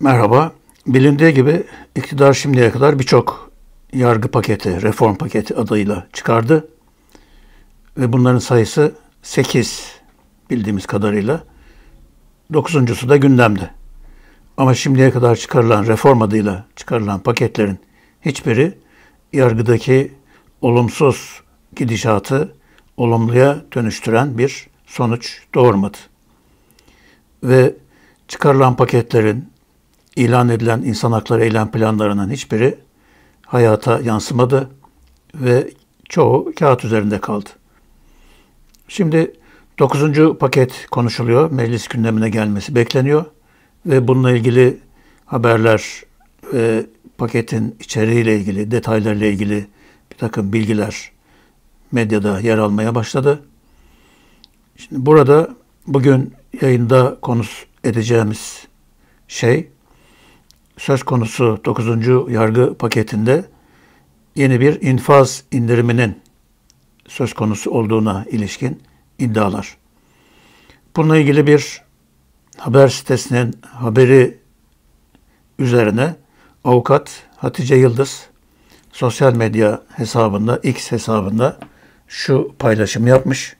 Merhaba. Bilindiği gibi iktidar şimdiye kadar birçok yargı paketi, reform paketi adıyla çıkardı. Ve bunların sayısı 8 bildiğimiz kadarıyla. Dokuzuncusu da gündemde. Ama şimdiye kadar çıkarılan reform adıyla çıkarılan paketlerin hiçbiri yargıdaki olumsuz gidişatı olumluya dönüştüren bir sonuç doğurmadı. Ve çıkarılan paketlerin ilan edilen insan hakları eylem planlarının hiçbiri hayata yansımadı ve çoğu kağıt üzerinde kaldı. Şimdi 9. paket konuşuluyor, meclis gündemine gelmesi bekleniyor ve bununla ilgili haberler ve paketin içeriğiyle ilgili, detaylarla ilgili bir takım bilgiler medyada yer almaya başladı. Şimdi burada bugün yayında konus edeceğimiz şey söz konusu 9. yargı paketinde yeni bir infaz indiriminin söz konusu olduğuna ilişkin iddialar. Bununla ilgili bir haber sitesinin haberi üzerine avukat Hatice Yıldız sosyal medya hesabında, X hesabında şu paylaşım yapmış.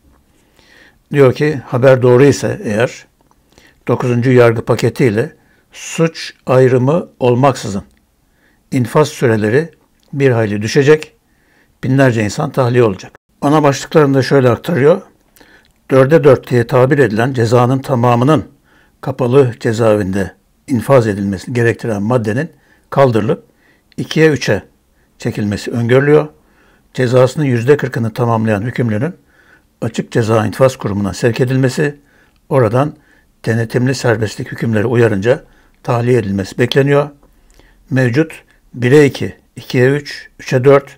Diyor ki haber doğru ise eğer 9. yargı paketiyle suç ayrımı olmaksızın infaz süreleri bir hayli düşecek, binlerce insan tahliye olacak. Ana başlıklarında şöyle aktarıyor. Dörde dört diye tabir edilen cezanın tamamının kapalı cezaevinde infaz edilmesini gerektiren maddenin kaldırılıp ikiye üçe çekilmesi öngörülüyor. Cezasının yüzde kırkını tamamlayan hükümlünün açık ceza infaz kurumuna sevk edilmesi, oradan denetimli serbestlik hükümleri uyarınca tahliye edilmesi bekleniyor. Mevcut 1'e 2, 2'ye 3, 3'e 4,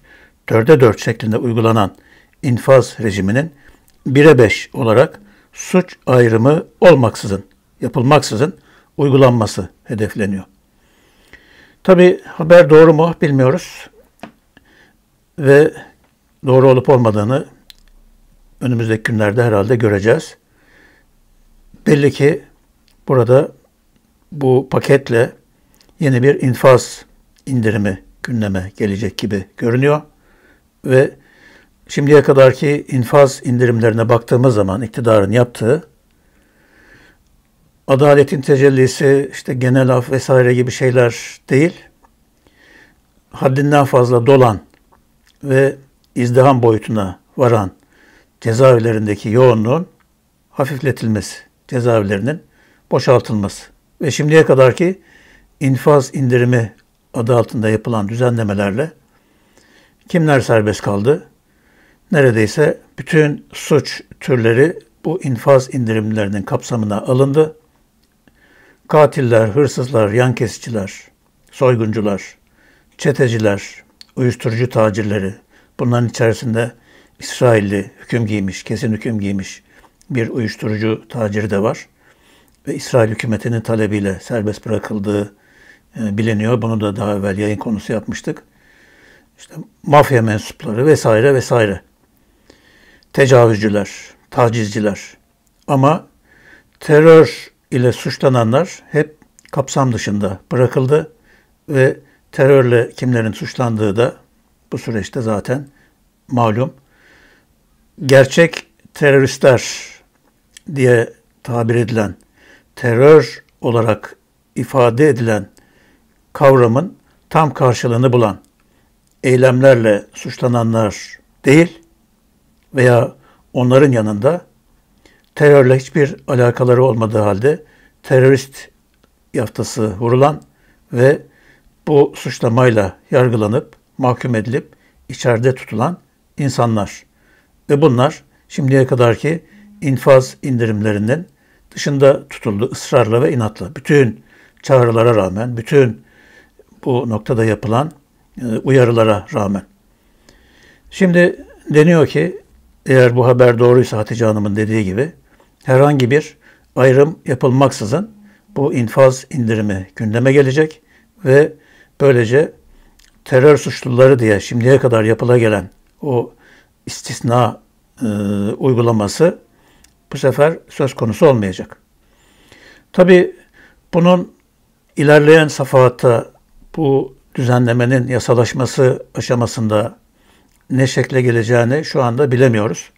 4'e 4 şeklinde uygulanan infaz rejiminin 1'e 5 olarak suç ayrımı olmaksızın, yapılmaksızın uygulanması hedefleniyor. Tabi haber doğru mu bilmiyoruz ve doğru olup olmadığını önümüzdeki günlerde herhalde göreceğiz. Belli ki burada bu paketle yeni bir infaz indirimi gündeme gelecek gibi görünüyor. Ve şimdiye kadarki infaz indirimlerine baktığımız zaman iktidarın yaptığı adaletin tecellisi, işte genel af vesaire gibi şeyler değil, haddinden fazla dolan ve izdiham boyutuna varan cezaevlerindeki yoğunluğun hafifletilmesi, cezaevlerinin boşaltılması ve şimdiye kadarki infaz indirimi adı altında yapılan düzenlemelerle kimler serbest kaldı? Neredeyse bütün suç türleri bu infaz indirimlerinin kapsamına alındı. Katiller, hırsızlar, yan kesiciler, soyguncular, çeteciler, uyuşturucu tacirleri, bunların içerisinde İsrailli hüküm giymiş, kesin hüküm giymiş bir uyuşturucu taciri de var ve İsrail hükümetinin talebiyle serbest bırakıldığı e, biliniyor. Bunu da daha evvel yayın konusu yapmıştık. İşte mafya mensupları vesaire vesaire. Tecavüzcüler, tacizciler. Ama terör ile suçlananlar hep kapsam dışında bırakıldı ve terörle kimlerin suçlandığı da bu süreçte zaten malum. Gerçek teröristler diye tabir edilen terör olarak ifade edilen kavramın tam karşılığını bulan eylemlerle suçlananlar değil veya onların yanında terörle hiçbir alakaları olmadığı halde terörist yaftası vurulan ve bu suçlamayla yargılanıp mahkum edilip içeride tutulan insanlar. Ve bunlar şimdiye kadarki infaz indirimlerinin dışında tutuldu ısrarla ve inatla. Bütün çağrılara rağmen, bütün bu noktada yapılan e, uyarılara rağmen. Şimdi deniyor ki eğer bu haber doğruysa Hatice Hanım'ın dediği gibi herhangi bir ayrım yapılmaksızın bu infaz indirimi gündeme gelecek ve böylece terör suçluları diye şimdiye kadar yapıla gelen o istisna e, uygulaması bu sefer söz konusu olmayacak. Tabi bunun ilerleyen safhatta bu düzenlemenin yasalaşması aşamasında ne şekle geleceğini şu anda bilemiyoruz.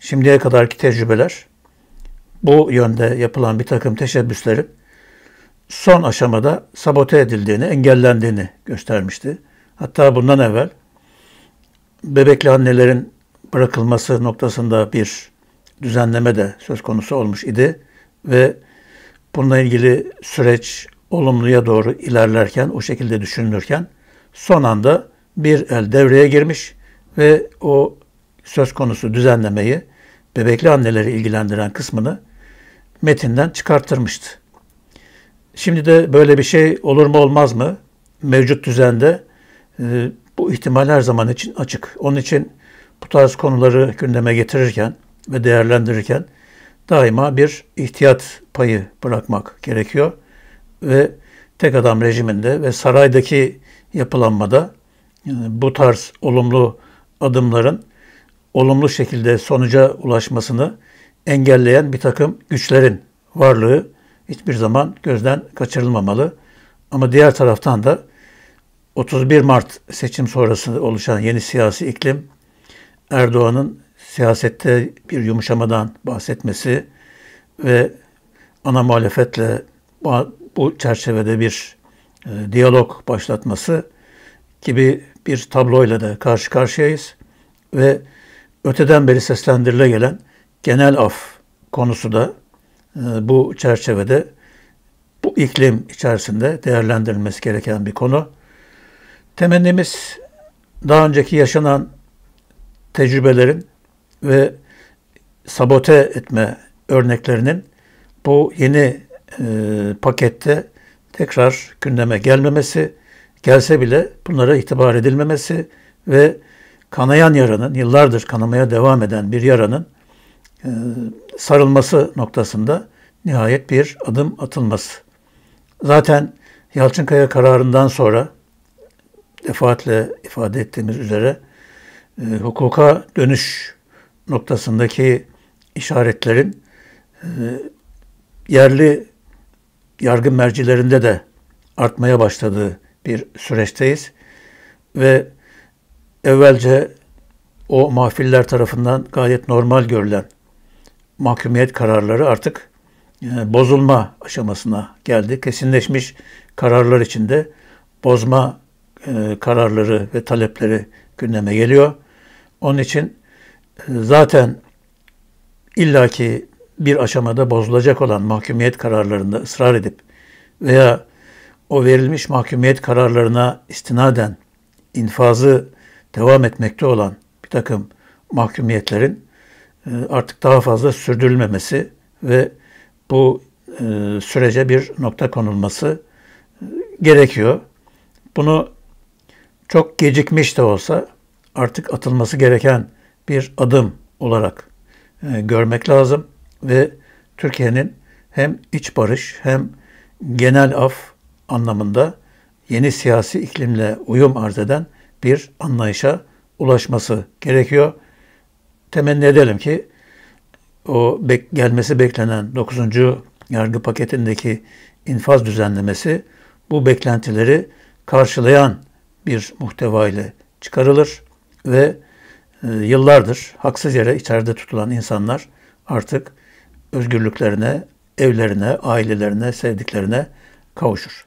Şimdiye kadarki tecrübeler bu yönde yapılan bir takım teşebbüslerin son aşamada sabote edildiğini, engellendiğini göstermişti. Hatta bundan evvel bebekli annelerin bırakılması noktasında bir düzenleme de söz konusu olmuş idi ve bununla ilgili süreç olumluya doğru ilerlerken, o şekilde düşünülürken son anda bir el devreye girmiş ve o söz konusu düzenlemeyi bebekli anneleri ilgilendiren kısmını metinden çıkarttırmıştı. Şimdi de böyle bir şey olur mu olmaz mı? Mevcut düzende e, bu ihtimal her zaman için açık. Onun için bu tarz konuları gündeme getirirken ve değerlendirirken daima bir ihtiyat payı bırakmak gerekiyor ve tek adam rejiminde ve saraydaki yapılanmada e, bu tarz olumlu adımların olumlu şekilde sonuca ulaşmasını engelleyen bir takım güçlerin varlığı hiçbir zaman gözden kaçırılmamalı. Ama diğer taraftan da 31 Mart seçim sonrası oluşan yeni siyasi iklim Erdoğan'ın siyasette bir yumuşamadan bahsetmesi ve ana muhalefetle bu çerçevede bir e, diyalog başlatması gibi bir tabloyla da karşı karşıyayız. Ve öteden beri seslendirile gelen genel af konusu da e, bu çerçevede bu iklim içerisinde değerlendirilmesi gereken bir konu. Temennimiz daha önceki yaşanan tecrübelerin ve sabote etme örneklerinin bu yeni e, pakette tekrar gündeme gelmemesi, gelse bile bunlara itibar edilmemesi ve kanayan yaranın, yıllardır kanamaya devam eden bir yaranın e, sarılması noktasında nihayet bir adım atılması. Zaten Yalçınkaya kararından sonra defaatle ifade ettiğimiz üzere e, hukuka dönüş noktasındaki işaretlerin e, yerli yargı mercilerinde de artmaya başladığı bir süreçteyiz. Ve evvelce o mahfiller tarafından gayet normal görülen mahkumiyet kararları artık e, bozulma aşamasına geldi. Kesinleşmiş kararlar içinde bozma e, kararları ve talepleri gündeme geliyor. Onun için zaten illaki bir aşamada bozulacak olan mahkumiyet kararlarında ısrar edip veya o verilmiş mahkumiyet kararlarına istinaden infazı devam etmekte olan bir takım mahkumiyetlerin e, artık daha fazla sürdürülmemesi ve bu e, sürece bir nokta konulması e, gerekiyor. Bunu çok gecikmiş de olsa artık atılması gereken bir adım olarak e, görmek lazım ve Türkiye'nin hem iç barış hem genel af anlamında yeni siyasi iklimle uyum arz eden bir anlayışa ulaşması gerekiyor. Temenni edelim ki o bek gelmesi beklenen 9. yargı paketindeki infaz düzenlemesi bu beklentileri karşılayan bir muhteva ile çıkarılır ve e, yıllardır haksız yere içeride tutulan insanlar artık özgürlüklerine, evlerine, ailelerine, sevdiklerine kavuşur.